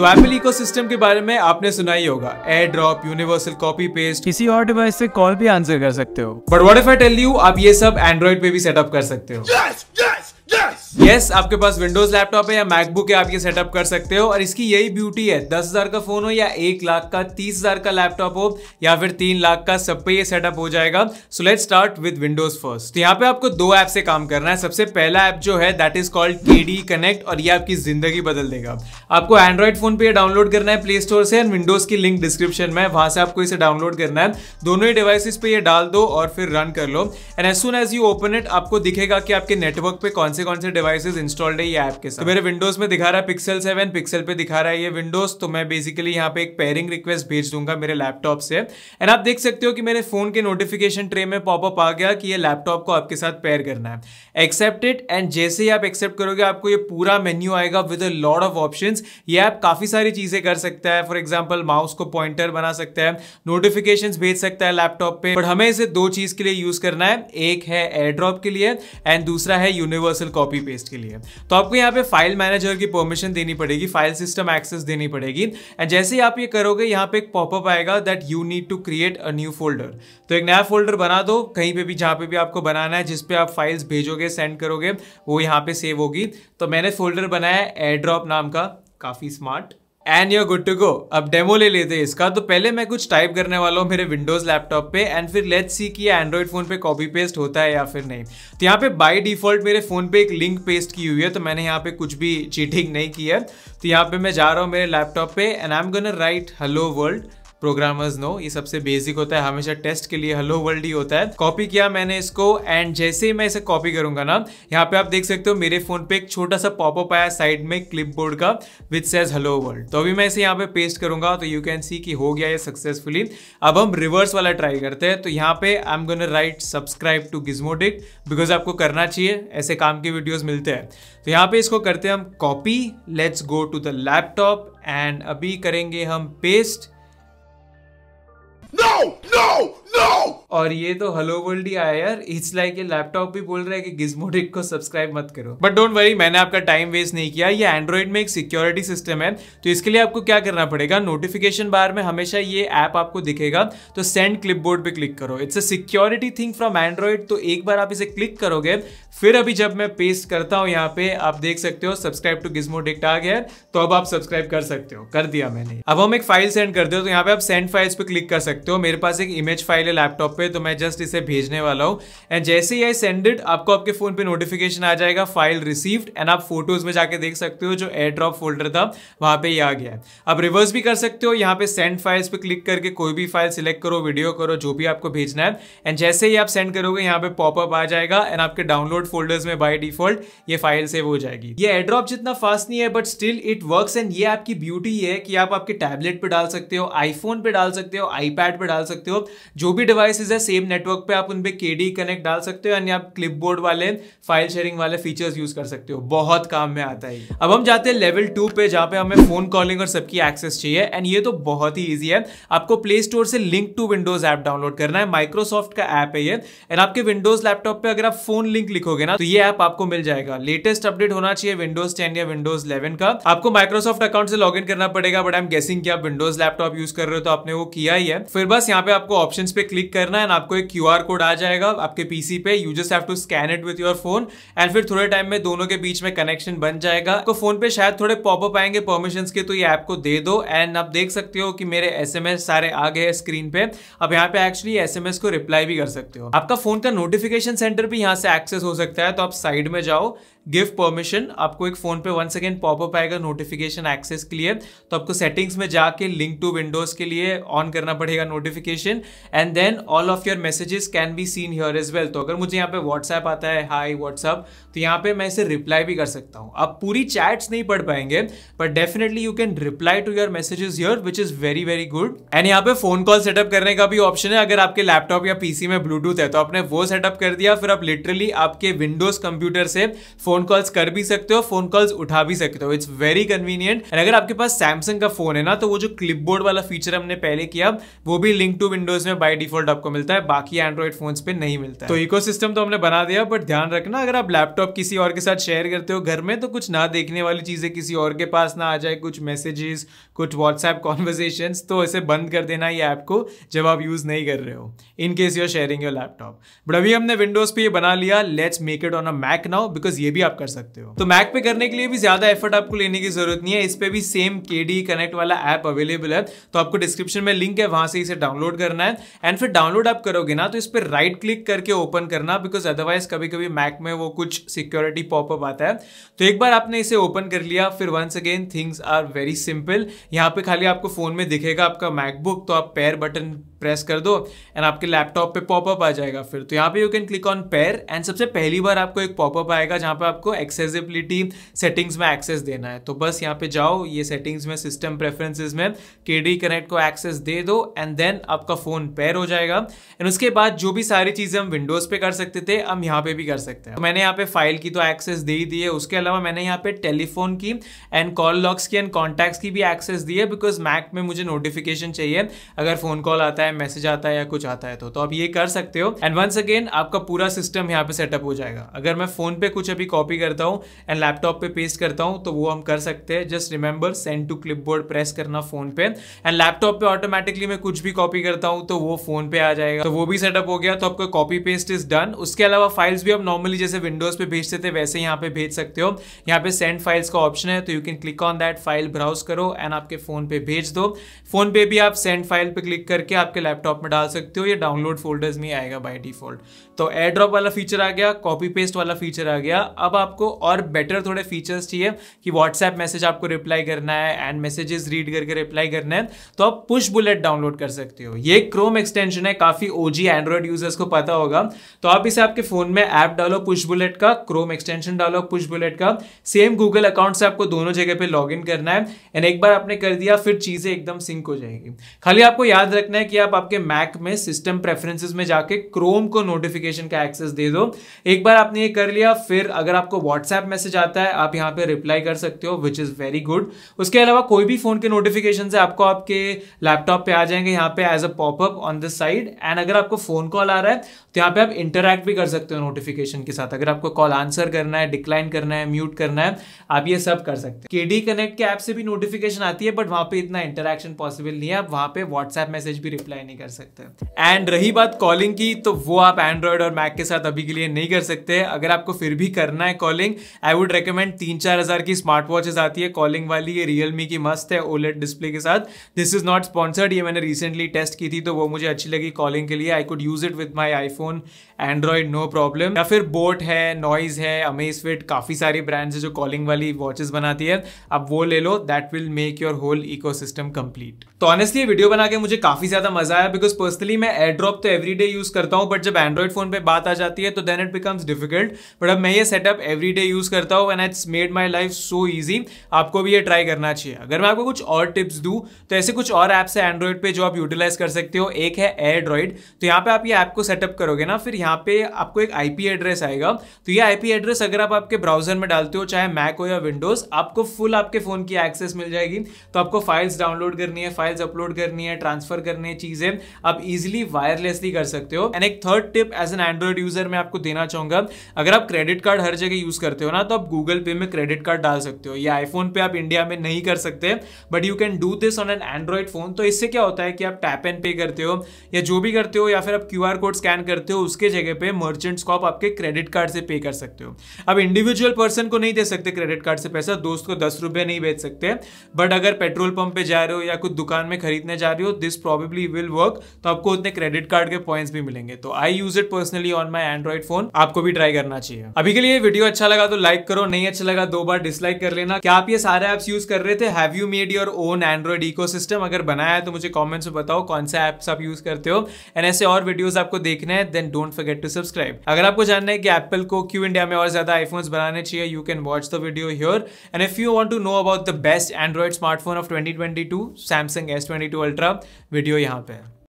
तो eco ecosystem के बारे में आपने सुना ही होगा AirDrop universal copy paste किसी और डिवाइस से कॉल भी आंसर कर सकते हो but what if I tell you आप ये सब एंड्रॉइड पे भी सेटअप कर सकते हो yes, yes! यस yes, आपके पास विंडोज लैपटॉप है या मैकबुक है आप ये सेटअप कर सकते हो और इसकी यही ब्यूटी है दस हजार का फोन हो या एक लाख का तीस हजार का लैपटॉप हो या फिर तीन लाख का सब पे ये सेटअप हो जाएगा so let start with Windows first तो यहाँ पे आपको दो ऐप से काम करना है सबसे पहला ऐप जो है that is called K connect और ये आपकी जिंदगी बदल देगा आपको एंड्रॉइड फोन पे डाउनलोड करना है प्ले स्टोर से एंड विंडोज की लिंक डिस्क्रिप्शन में वहां से आपको इसे डाउनलोड करना है दोनों ही डिवाइसिस पे ये डाल दो और फिर रन कर लो and as soon as you open it आपको दिखेगा कि आपके नेटवर्क पे कौन से कौन से डिवाइसेज इंस्टॉल्ड है ये ऐप के साथ तो मेरे विंडोज में दिखा रहा है पिक्सल सेवन पिक्सल पे दिखा रहा है ये विंडोज तो मैं बेसिकली यहाँ पे एक पेयरिंग रिक्वेस्ट भेज दूंगा मेरे लैपटॉप से एंड आप देख सकते हो कि मेरे फोन के नोटिफिकेशन ट्रे में पॉपअप आ गया कि ये लैपटॉप को आपके साथ पेयर करना है एक्सेप्टेड एंड जैसे ही आप एक्सेप्ट करोगे आपको ये पूरा मेन्यू आएगा with a lord of option ये ऐप काफी सारी चीजें कर सकता है फॉर एग्जाम्पल माउस को पॉइंटर बना सकता है नोटिफिकेशन भेज सकता है लैपटॉप पे बट हमें इसे दो चीज के लिए यूज करना है एक है एयर ड्रॉप के लिए एंड दूसरा है यूनिवर्सल एक्सेल कॉपी पेस्ट के लिए तो आपको यहाँ पे फाइल मैनेजर की परमिशन देनी पड़ेगी फाइल सिस्टम एक्सेस देनी पड़ेगी एंड जैसे ही आप ये करोगे यहाँ पे एक पॉपअप आएगा that you need to create a new folder तो एक नया फोल्डर बना दो कहीं पे भी जहाँ पे भी आपको बनाना है जिसपे आप फाइल्स भेजोगे सेंड करोगे वो यहाँ पे सेव होगी तो मैंने फोल्डर बनाया एयर ड्रॉप नाम का काफ़ी smart and you good to go अब डेमो ले लेते हैं इसका तो पहले मैं कुछ टाइप करने वाला हूँ मेरे विंडोज लैपटॉप पे एंड फिर लेट्स सी कि एंड्रॉइड फोन पे कॉपी पेस्ट होता है या फिर नहीं तो यहाँ पे बाय डिफॉल्ट मेरे फोन पे एक लिंक पेस्ट की हुई है तो मैंने यहाँ पे कुछ भी चीटिंग नहीं की है तो यहाँ पे मैं जा रहा हूँ मेरे लैपटॉप पे and I am gone write hello world programmers know ये सबसे बेसिक होता है हमेशा टेस्ट के लिए हेलो वर्ल्ड ही होता है कॉपी किया मैंने इसको एंड जैसे ही मैं इसे कॉपी करूंगा ना यहाँ पे आप देख सकते हो मेरे फोन पे एक छोटा सा पॉपअप आया साइड में बोर्ड का विथ सेज हेलो वर्ल्ड तो अभी मैं इसे यहाँ पे पेस्ट करूंगा तो यू कैन सी कि हो गया ये सक्सेसफुली अब हम रिवर्स वाला ट्राई करते हैं तो यहाँ पे I am gone write subscribe to Gizmodict because आपको करना चाहिए ऐसे काम के वीडियोज मिलते हैं तो यहाँ पे इसको करते हैं हम copy let's go to the laptop and अभी करेंगे हम पेस्ट No! No! और ये तो हेलो वर्ल्ड ही आया यार इट्स लाइक ये लैपटॉप भी बोल रहा है कि गिजमोडिक को सब्सक्राइब मत करो बट डोंट वरी मैंने आपका टाइम वेस्ट नहीं किया ये एंड्रॉइड में एक सिक्योरिटी सिस्टम है तो इसके लिए आपको क्या करना पड़ेगा नोटिफिकेशन बार में हमेशा ये ऐप आपको दिखेगा तो सेंड बोर्ड पे क्लिक करो it's a security thing from Android तो एक बार आप इसे क्लिक करोगे फिर अभी जब मैं पेस्ट करता हूँ यहाँ पे आप देख सकते हो सब्सक्राइब टू गिजमो डिक्ट आ गया तो अब आप सब्सक्राइब कर सकते हो कर दिया मैंने अब हम एक फाइल सेंड करते हो तो यहाँ पे आप सेंड फाइल्स पे क्लिक कर सकते हो मेरे पास एक इमेज फाइल मेरे लैपटॉप पे तो मैं जस्ट इसे भेजने वाला हूँ एंड जैसे ही आई सेंड इट आपको आपके फ़ोन पे नोटिफिकेशन आ जाएगा फाइल रिसीव्ड एंड आप फोटोज़ में जाके देख सकते हो जो एयर ड्रॉप फोल्डर था वहां पे ये आ गया है आप रिवर्स भी कर सकते हो यहाँ पे सेंड फाइल्स पे क्लिक करके कोई भी फाइल सिलेक्ट करो वीडियो करो जो भी आपको भेजना है एंड जैसे ही आप सेंड करोगे यहाँ पे पॉपअप आ जाएगा एंड आपके डाउनलोड फोल्डर्स में बाई डिफॉल्ट ये फाइल सेव हो जाएगी ये एयर ड्रॉप जितना फास्ट नहीं है but still it work and ये आपकी ब्यूटी है कि आप आपके टैबलेट पर डाल सकते हो आईफोन पे डाल सकते हो आईपैड पे डाल सकते हो जो भी डिवाइसेज है सेम नेटवर्क पे आप उन पर के डी कनेक्ट डाल सकते हो यानी आप क्लिपबोर्ड वाले फाइल शेयरिंग वाले फीचर्स यूज कर सकते हो बहुत काम में आता है अब हम जाते हैं लेवल टू पे जहाँ पे हमें फोन कॉलिंग और सबकी एक्सेस चाहिए एंड ये तो बहुत ही ईजी है आपको प्ले स्टोर से link to Windows app download करना है माइक्रोसॉफ्ट का ऐप है ये एंड आपके विंडोज लैपटॉप पे अगर आप फोन लिंक लिखोगे ना तो ये ऐप आपको मिल जाएगा लेटेस्ट अपडेट होना चाहिए विंडोज टेन या विंडोज इलेवन का आपको माइक्रोसॉफ्ट अकाउंट से लॉग करना पड़ेगा बट आई एम गेसिंग कि आप विंडोज लैपटॉप यूज कर रहे हो तो आपने वो किया ही है फिर बस यहाँ पे आपको ऑप्शन पे क्लिक करना है आपको एक क्यू कोड आ जाएगा आपके पीसी पे you just have to scan it with your phone and फिर थोड़े टाइम में दोनों के बीच में कनेक्शन बन जाएगा तो फोन पे शायद थोड़े पॉपअप आएंगे परमिशन के तो ये ऐप को दे दो एंड आप देख सकते हो कि मेरे एस सारे आ गए स्क्रीन पे अब यहाँ पे एक्चुअली एस को रिप्लाई भी कर सकते हो आपका फोन का नोटिफिकेशन सेंटर भी यहाँ से एक्सेस हो सकता है तो आप साइड में जाओ गिव परमिशन आपको एक फोन पे वन सेकेंड पॉपअप आएगा नोटिफिकेशन एक्सेस के लिए तो आपको सेटिंग्स में जाके लिंक टू विंडोज के लिए ऑन करना पड़ेगा notification and and then all of your messages can be seen here as well तो अगर मुझे यहाँ पे व्हाट्सएप आता है हाई व्हाट्सअप तो यहाँ पे मैं इसे रिप्लाई भी कर सकता हूँ आप पूरी चैट्स नहीं पढ़ पाएंगे but definitely you can reply to your messages here which is very very good and यहाँ पे फोन कॉल सेटअप करने का भी ऑप्शन है अगर आपके लैपटॉप या पीसी में ब्लूटूथ है तो आपने वो सेटअप कर दिया फिर आप लिटरली आपके विंडोज कंप्यूटर से फोन कॉल्स कर भी सकते हो फोन कॉल्स उठा भी सकते हो इट्स वेरी कन्वीनियंट एंड अगर आपके पास सैमसंग का फोन है ना तो वो जो क्लिपबोर्ड वाला फीचर हमने पहले किया वो भी लिंक टू विंडोज में बाई बाई डिफॉल्ट आपको मिलता है बाकी एंड्रॉइड फोन पे नहीं मिलता है तो इको तो हमने बना दिया बट ध्यान रखना अगर आप लैपटॉप किसी और के साथ शेयर करते हो घर में तो कुछ ना देखने वाली चीजें किसी और के पास ना आ जाए कुछ मैसेजेस कुछ व्हाट्सएप कॉन्वर्जेशन तो इसे बंद कर देना ये ऐप को जब आप यूज नहीं कर रहे हो in case you're sharing your laptop but अभी हमने विंडोज पे ये बना लिया let's make it on a Mac now because ये भी आप कर सकते हो तो मैक पे करने के लिए भी ज्यादा एफर्ट आपको लेने की जरूरत नहीं है इस पर भी सेम के कनेक्ट वाला ऐप अवेलेबल है तो आपको डिस्क्रिप्शन में लिंक है वहां से इसे डाउनलोड करना है एंड फिर डाउनलोड आप करोगे ना तो इस पर राइट क्लिक करके ओपन करना बिकॉज अदरवाइज कभी कभी मैक में वो कुछ सिक्योरिटी पॉपअप आता है तो एक बार आपने इसे ओपन कर लिया फिर once again things are very simple यहाँ पे खाली आपको फोन में दिखेगा आपका मैकबुक तो आप पेयर बटन प्रेस कर दो एंड आपके लैपटॉप पे पॉपअप आ जाएगा फिर तो यहाँ पे you can click on pair and सबसे पहली बार आपको एक पॉपअप आएगा जहाँ पे आपको एक्सेसिबिलिटी सेटिंग्स में एक्सेस देना है तो बस यहाँ पे जाओ ये सेटिंग्स में सिस्टम प्रेफरेंसेस में के डी कनेक्ट को एक्सेस दे दो एंड देन आपका फ़ोन पेयर हो जाएगा एंड उसके बाद जो भी सारी चीज़ें हम विंडोज़ पे कर सकते थे हम यहाँ पे भी कर सकते हैं तो मैंने यहाँ पे फाइल की तो एक्सेस दे ही दी है उसके अलावा मैंने यहाँ पे टेलीफोन की एंड कॉल लॉक्स की एंड कॉन्टैक्ट्स की भी एक्सेस दी है बिकॉज मैक में मुझे नोटिफिकेशन चाहिए अगर फ़ोन कॉल आता है है मैसेज आता है या कुछ आता है तो तो आप ये कर सकते हो एंड वंस अगेन आपका पूरा सिस्टम यहाँ पे सेटअप हो जाएगा अगर मैं फ़ोन पे कुछ अभी कॉपी करता हूँ एंड लैपटॉप पे पेस्ट करता हूँ तो वो हम कर सकते हैं just remember send to clip press करना फ़ोन पे एंड लैपटॉप पे ऑटोमेटिकली मैं कुछ भी कॉपी करता हूँ तो वो फ़ोन पे आ जाएगा तो वो भी सेटअप हो गया तो आपका कॉपी पेस्ट इज डन उसके अलावा फाइल्स भी आप नॉर्मली जैसे विंडोज़ पे भेजते थे वैसे यहाँ पे भेज सकते हो यहाँ पे सेंड फाइल्स का ऑप्शन है तो you can click on that file browse करो एंड आपके फ़ोन पे भेज दो फ़ोन पे भी आप सेंड फाइल पे क्लिक करके आपके आपके लैपटॉप में डाल सकते हो या डाउनलोड फोल्डर्स में आएगा बाई डिफॉल्ट तो एयर ड्रॉप वाला फीचर आ गया कॉपी पेस्ट वाला फीचर आ गया अब आपको और बेटर थोड़े फीचर्स चाहिए कि व्हाट्सएप मैसेज आपको रिप्लाई करना है एंड मैसेजेस रीड करके रिप्लाई करना है तो आप पुश बुलेट डाउनलोड कर सकते हो ये क्रोम एक्सटेंशन है काफ़ी ओजी एंड्रॉयड यूजर्स को पता होगा तो आप इसे आपके फ़ोन में ऐप डालो पुश बुलेट का क्रोम एक्सटेंशन डालो पुश बुलेट का सेम गूगल अकाउंट से आपको दोनों जगह पे लॉगिन करना है एंड एक बार आपने कर दिया फिर चीज़ें एकदम सिंक हो जाएगी खाली आपको याद रखना है कि आप आप आपके मैक में सिस्टम प्रेफरेंसेस में जाके क्रोम को नोटिफिकेशन का एक्सेस दे दो एक बार आपने ये कर लिया फिर अगर आपको व्हाट्सएप मैसेज आता है आप यहाँ पे रिप्लाई कर सकते हो विच इज़ वेरी गुड उसके अलावा कोई भी फोन के नोटिफिकेशन है आपको आपके लैपटॉप पे आ जाएंगे यहाँ पे as a popup on the side and अगर आपको फोन कॉल आ रहा है तो यहाँ पे आप इंटरेक्ट भी कर सकते हो नोटिफिकेशन के साथ अगर आपको कॉल आंसर करना है डिक्लाइन करना है म्यूट करना है आप ये सब कर सकते हैं के कनेक्ट के ऐप से भी नोटिफिकेशन आती है बट वहाँ पे इतना इंटरेक्शन पॉसिबल नहीं है आप वहाँ पे व्हाट्सएप मैसेज भी रिप्लाई रिप्लाई नहीं कर सकते एंड रही बात कॉलिंग की तो वो आप एंड्रॉयड और मैक के साथ अभी के लिए नहीं कर सकते अगर आपको फिर भी करना है कॉलिंग आई वुड रिकमेंड तीन चार हज़ार की स्मार्ट वॉचेज आती है कॉलिंग वाली ये रियलमी की मस्त है ओलेट डिस्प्ले के साथ दिस इज़ नॉट स्पॉन्सर्ड ये मैंने रिसेंटली टेस्ट की थी तो वो मुझे अच्छी लगी कॉलिंग के लिए I could use it with my iPhone Android no problem या फिर बोट है नॉइज है अमेज फिट काफ़ी सारी ब्रांड्स है जो कॉलिंग वाली वॉचेज बनाती है अब वो ले लो that will make your whole ecosystem complete तो ऑनेस्टली वीडियो बना के मुझे काफ़ी ज़्यादा मजा आया बिकॉज पर्सनली मैं एयर तो एवरी डे यूज करता हूँ बट जब एंड्रॉइड फोन पे बात आ जाती है तो then it becomes difficult but अब मैं ये सेटअप एवरी डे यूज करता हूँ and it's made my life so easy आपको भी ये ट्राई करना चाहिए अगर मैं आपको कुछ और टिप्स दूँ तो ऐसे कुछ और ऐप्स है एंड्रॉइड पे जो आप यूटिलाइज कर सकते हो एक है एयरड्रॉइड तो यहाँ पे आप ये ऐप को सेटअप करोगे ना फिर यहाँ पे आपको एक आईपी एड्रेस आएगा तो ये आईपी एड्रेस अगर आप आपके ब्राउजर में डालते हो चाहे मैक हो या विंडोज आपको फुल आपके फोन की एक्सेस मिल जाएगी तो आपको फाइल्स डाउनलोड करनी है फाइल्स अपलोड करनी है ट्रांसफर करनी है चीज चीजें आप इजिली वायरलेसली कर सकते हो एंड एक third tip as an Android user मैं आपको देना चाहूंगा अगर आप क्रेडिट कार्ड हर जगह यूज करते हो ना तो आप गूगल पे में क्रेडिट कार्ड डाल सकते हो या आईफोन पे आप इंडिया में नहीं कर सकते but you can do this on an Android phone तो इससे क्या होता है कि आप टैप एंड पे करते हो या जो भी करते हो या फिर आप क्यू कोड स्कैन करते हो उसके जगह पे मर्चेंट्स को आप आपके क्रेडिट कार्ड से पे कर सकते हो अब इंडिविजुअल पर्सन को नहीं दे सकते क्रेडिट कार्ड से पैसा दोस्त को दस रुपए नहीं बेच सकते बट अगर पेट्रोल पंप पे जा रहे हो या कुछ दुकान में खरीदने जा रहे हो this probably will will work तो आपको उतने क्रेडिट कार्ड के पॉइंट्स भी मिलेंगे तो I use it personally on my Android phone आपको भी ट्राई करना चाहिए अभी के लिए वीडियो अच्छा लगा तो लाइक करो नहीं अच्छा लगा दो बार डिसलाइक कर लेना क्या आप ये सारे ऐप्स यूज कर रहे थे have you made your own Android eco अगर बनाया है तो मुझे कॉमेंट्स में बताओ कौन से ऐप्स आप यूज करते हो एंड ऐसे और वीडियोज आपको देखने हैं then don't forget to subscribe अगर आपको जानना है कि एप्पल को क्यू इंडिया में और ज्यादा आईफोन बनाने चाहिए you can watch the video here and if you want to know about the best Android smartphone of twenty twenty two Samsung S twenty two ultra video यहाँ पे